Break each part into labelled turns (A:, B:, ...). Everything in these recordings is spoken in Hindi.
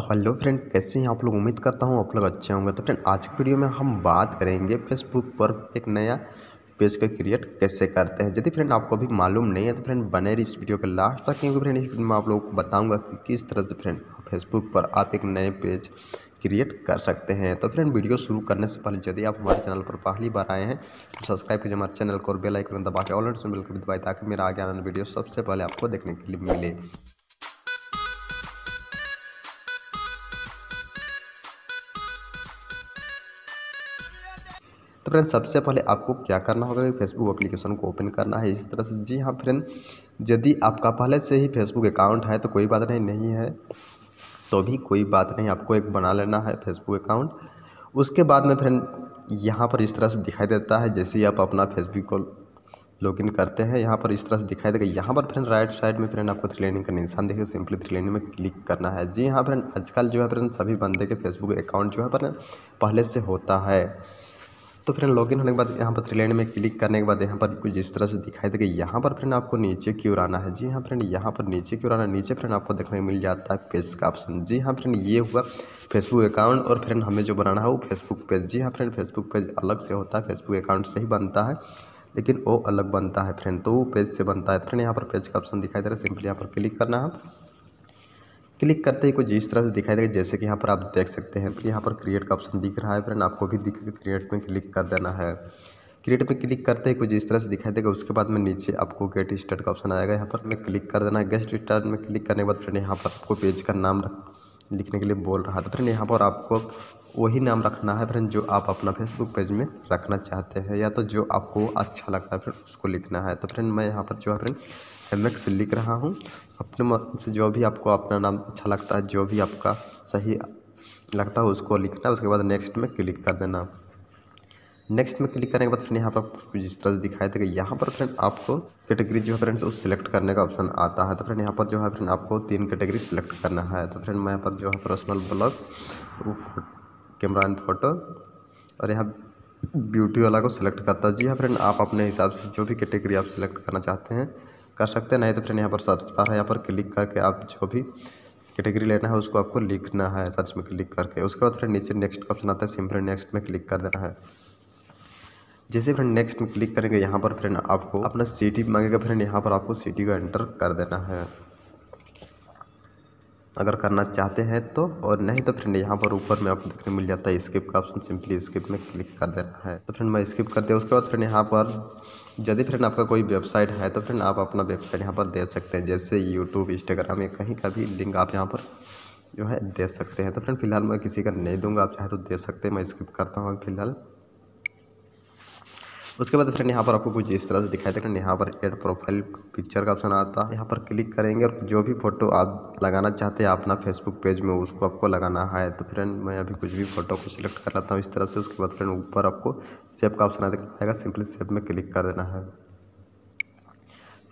A: तो हेलो फ्रेंड कैसे हैं आप लोग उम्मीद करता हूँ आप लोग अच्छे होंगे तो फ्रेंड आज की वीडियो में हम बात करेंगे फेसबुक पर एक नया पेज का क्रिएट कैसे करते हैं यदि फ्रेंड आपको अभी मालूम नहीं है तो फ्रेंड बने रही इस वीडियो के लास्ट तक क्योंकि फ्रेंड इस वीडियो में आप लोगों को बताऊंगा कि किस तरह से फ्रेंड फेसबुक पर आप एक नए पेज क्रिएट कर सकते हैं तो फ्रेंड वीडियो शुरू करने से पहले यदि आप हमारे चैनल पर पहली बार आए हैं तो सब्सक्राइब कीजिए हमारे चैनल को और बेल आइकन दबा के ऑल नोटिफिकेशन बिल को भी दबाए ताकि मेरा आगे आने वीडियो सबसे पहले आपको देखने के लिए मिले फ्रेंड सबसे पहले आपको क्या करना होगा कि फेसबुक एप्लीकेशन को ओपन करना है इस तरह से जी हाँ फ्रेंड यदि आपका पहले से ही फेसबुक अकाउंट है तो कोई बात नहीं नहीं है तो भी कोई बात नहीं आपको एक बना लेना है फेसबुक अकाउंट उसके बाद में फ्रेंड यहाँ पर इस तरह से दिखाई देता है जैसे ही आप अपना फेसबुक को लॉगिन करते हैं यहाँ पर इस तरह से दिखाई देगा यहाँ पर फ्रेंड राइट साइड में फ्रेंड आपको थ्री लाइनिंग का निशान देखिए सिंपली थ्री लाइनिंग में क्लिक करना है जी हाँ फ्रेंड आजकल जो है फ्रेंड सभी बंदे के फेसबुक अकाउंट जो है फ्रेंड पहले से होता है तो फ्रेंड लॉगिन होने के बाद यहाँ पर थ्री में क्लिक करने के बाद यहाँ पर कुछ जिस तरह से दिखाई देगा यहाँ पर फ्रेंड आपको नीचे की ओर आना है जी हाँ फ्रेंड यहाँ पर नीचे की ओर आना नीचे फ्रेंड आपको देखने को मिल जाता है फेस का ऑप्शन जी हाँ फ्रेंड ये हुआ फेसबुक अकाउंट और फ्रेंड हमें जो बनाना है वो फेसबुक पेज जी हाँ फ्रेंड फेसबुक पेज अलग से होता है फेसबुक अकाउंट से ही बनता है लेकिन वो अलग बनता है फ्रेंड तो वो पेज से बनता है तो फ्रेंड यहाँ पर पेज का ऑप्शन दिखाई दे रहा है सिंपली यहाँ पर क्लिक करना है क्लिक करते ही कुछ इस तरह से दिखाई देगा जैसे कि यहाँ पर आप देख सकते हैं फिर यहाँ पर क्रिएट का ऑप्शन दिख रहा है फ्रेंड आपको भी दिख क्रिएट में क्लिक कर देना है क्रिएट पे क्लिक करते ही कुछ इस तरह से दिखाई देगा उसके बाद में नीचे आपको गेट स्टार्ट का ऑप्शन आएगा यहाँ पर मैं क्लिक कर देना है गेस्ट स्टार्ट में क्लिक करने के बाद फ्रेंड यहाँ पर आपको पेज का नाम लिखने के लिए बोल रहा था फ्रेंड यहाँ पर आपको वही नाम रखना है फ्रेंड जो आप अपना फेसबुक पेज में रखना चाहते हैं या तो जो आपको अच्छा लगता है फ्रेंड उसको लिखना है तो फ्रेंड मैं यहाँ पर जो है फ्रेंड एम एक्स लिख रहा हूँ अपने मन से जो भी आपको अपना नाम अच्छा लगता है जो भी आपका सही लगता है उसको लिखना है उसके बाद नेक्स्ट में क्लिक कर देना नेक्स्ट में क्लिक करने के बाद फ्रेंड यहाँ पर आपको जिस तरह से दिखाई देगा यहाँ पर फ्रेंड आपको कैटेगरी जो है फ्रेंड्स उस सिलेक्ट करने का ऑप्शन आता है तो फ्रेंड यहाँ पर जो है फ्रेंड आपको तीन कैटेगरी सिलेक्ट करना है तो फ्रेंड मैं यहाँ पर जो है personal blog camera and photo और यहाँ ब्यूटी वाला को सिलेक्ट करता जी हाँ फ्रेंड आप अपने हिसाब से जो भी कैटेगरी आप सिलेक्ट करना चाहते हैं कर सकते हैं नहीं तो फ्रेंड यहाँ पर सर्च बार है यहाँ पर क्लिक करके आप जो भी कैटेगरी लेना है उसको आपको लिखना है सर्च में क्लिक करके उसके बाद फिर नीचे नेक्स्ट का ऑप्शन आता है सिंपली नेक्स्ट में क्लिक कर देना है जैसे फ्रेंड नेक्स्ट में क्लिक करेंगे यहाँ पर फ्रेंड आपको अपना सिटी मांगेगा फ्रेंड यहाँ पर आपको सिटी का एंटर कर देना है अगर करना चाहते हैं तो और नहीं तो फ्रेंड यहाँ पर ऊपर में आपको देखने मिल जाता है स्किप का ऑप्शन सिंपली स्किप में क्लिक कर देना है तो फ्रेंड मैं स्किप कर दिया उसके बाद फ्रेंड यहाँ पर यदि फ्रेंड आपका कोई वेबसाइट है तो फ्रेंड आप अपना वेबसाइट यहाँ पर दे सकते हैं जैसे यूट्यूब इंस्टाग्राम या कहीं का भी लिंक आप यहाँ पर जो है दे सकते हैं तो फ्रेंड फिलहाल मैं किसी का नहीं दूंगा आप चाहे तो दे सकते हैं मैं स्किप करता हूँ फिलहाल उसके बाद फ्रेंड यहाँ पर आपको कुछ इस तरह से दिखाई दे फ्रेंड यहाँ पर एड प्रोफाइल पिक्चर का ऑप्शन आता है यहाँ पर क्लिक करेंगे और जो भी फोटो आप लगाना चाहते हैं अपना फेसबुक पेज में उसको आपको लगाना है तो फ्रेंड मैं अभी कुछ भी फोटो को सिलेक्ट कर लेता हूँ इस तरह से उसके बाद फ्रेंड ऊपर आपको सेब का ऑप्शन आएगा सिंपली सेब में क्लिक कर देना है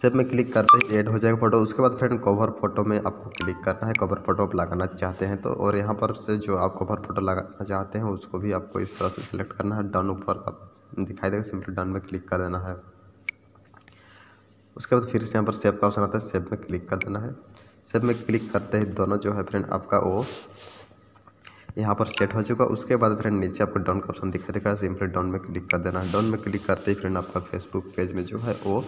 A: सेब में क्लिक करते ही एड हो जाएगा फोटो उसके बाद फ्रेंड कवर फोटो में आपको क्लिक करना है कवर फोटो आप लगाना चाहते हैं तो और यहाँ पर से जो आप कवर फोटो लगाना चाहते हैं उसको भी आपको इस तरह से सिलेक्ट करना है डन ऊपर आप दिखाई देगा सिंपली डन में क्लिक कर देना है उसके बाद फिर से यहाँ पर सेव का ऑप्शन आता है सेव में क्लिक कर देना है सेव में क्लिक करते ही दोनों जो है फ्रेंड आपका वो यहाँ पर सेट हो चुका उसके बाद फ्रेंड नीचे आपको डाउन का ऑप्शन दिखाई देगा सिंपली डाउन में क्लिक कर देना है डाउन में क्लिक करते ही फ्रेंड आपका फेसबुक पेज में जो है वो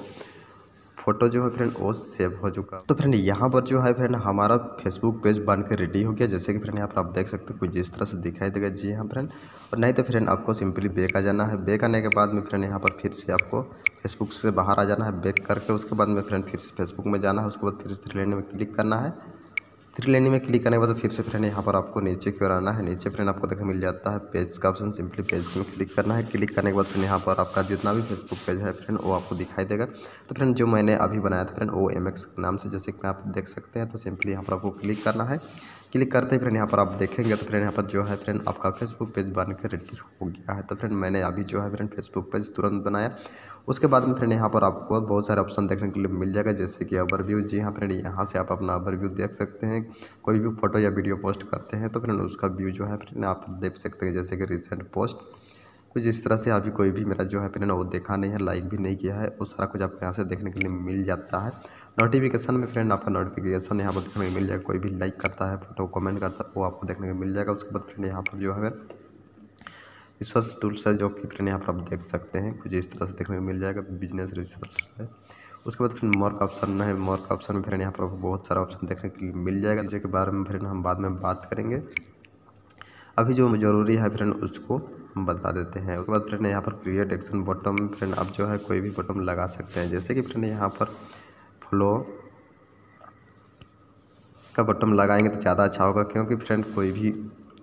A: फोटो जो है फ्रेंड वो सेव हो चुका तो फ्रेंड यहाँ पर जो है फ्रेंड हमारा फेसबुक पेज बनकर रेडी हो गया जैसे कि फ्रेंड यहाँ पर आप देख सकते हो कुछ जिस तरह से दिखाई देगा जी हाँ फ्रेंड और नहीं तो फ्रेंड आपको सिंपली बेक आ जाना है बेक आने के बाद में फ्रेंड यहाँ पर फिर से आपको फेसबुक से बाहर आ जाना है बेक करके उसके बाद में फ्रेंड फिर से फेसबुक में जाना है उसके बाद फिर से थ्री में क्लिक करना है थ्री लाइन में क्लिक करने के बाद फिर से फ्रेंड यहाँ पर आपको नीचे की ओर आना है नीचे फ्रेंड आपको देखने मिल जाता है पेज का ऑप्शन सिंपली पेज में क्लिक करना है क्लिक करने के बाद फ्रेंड यहाँ पर आपका जितना भी फेसबुक पेज है फ्रेंड वो आपको दिखाई देगा तो फ्रेंड जो मैंने अभी बनाया था फ्रेंड वो एम एक्स के नाम से जैसे कि आप देख सकते हैं तो सिंपली यहाँ पर आपको क्लिक करना है क्लिक करते फ्रेंड यहाँ पर आप देखेंगे तो फ्रेंड यहाँ पर जो है फ्रेंड आपका फेसबुक पेज बनकर रेडी हो गया है तो फ्रेंड मैंने अभी जो है फ्रेंड फेसबुक पेज तुरंत बनाया उसके बाद में फ्रेंड यहाँ पर आपको बहुत सारे ऑप्शन देखने के लिए मिल जाएगा जैसे कि ओवरव्यू जी हाँ फ्रेंड यहाँ से आप अपना ओवरव्यू देख सकते हैं कोई भी फोटो या वीडियो पोस्ट करते हैं तो फ्रेंड उसका व्यू जो है फ्रेंड आप देख सकते हैं जैसे कि रिसेंट पोस्ट कुछ इस तरह से अभी कोई भी मेरा जो है फ्रेंड वो देखा नहीं है लाइक भी नहीं किया है वो सारा कुछ आपको यहाँ से देखने के लिए मिल जाता है नोटिफिकेशन में फ्रेंड आपका नोटिफिकेशन यहाँ पर देखने को मिल जाएगा कोई भी लाइक करता है फोटो कमेंट करता है वो आपको देखने को मिल जाएगा उसके बाद फ्रेंड यहाँ पर जो है रिसर्च टूल्स है जो कि फ्रेंड यहाँ पर आप देख सकते हैं कुछ इस तरह से देखने को मिल जाएगा बिजनेस रिसर्च है उसके बाद फिर मॉर्क ऑप्शन है मॉर्क ऑप्शन में फिर यहाँ पर बहुत सारा ऑप्शन देखने के लिए मिल जाएगा जिसके बारे में फिर हम बाद में बात करेंगे अभी जो ज़रूरी है फ्रेंड उसको हम बता देते हैं उसके बाद फ्रेंड यहाँ पर क्रिएट एक्शन बटन फ्रेंड आप जो है कोई भी बटन लगा सकते हैं जैसे कि फ्रेंड यहाँ पर फ्लो का बटन लगाएंगे तो ज़्यादा अच्छा होगा क्योंकि फ्रेंड कोई भी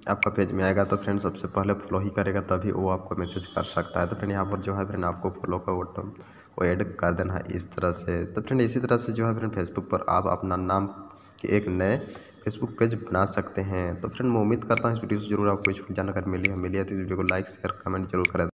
A: आपका पेज में आएगा तो फ्रेंड सबसे पहले फॉलो ही करेगा तभी वो आपको मैसेज कर सकता है तो फ्रेंड यहाँ पर जो है फ्रेंड आपको फॉलो का बटन को ऐड कर देना है इस तरह से तो फ्रेंड इसी तरह से जो है फ्रेंड फेसबुक पर आप अपना नाम कि एक नए फेसबुक पेज बना सकते हैं तो फ्रेंड मैं उम्मीद करता हूँ इस वीडियो से जरूर आपको कुछ जानकारी मिली है मिली है तो वीडियो को लाइक शेयर कमेंट जरूर करें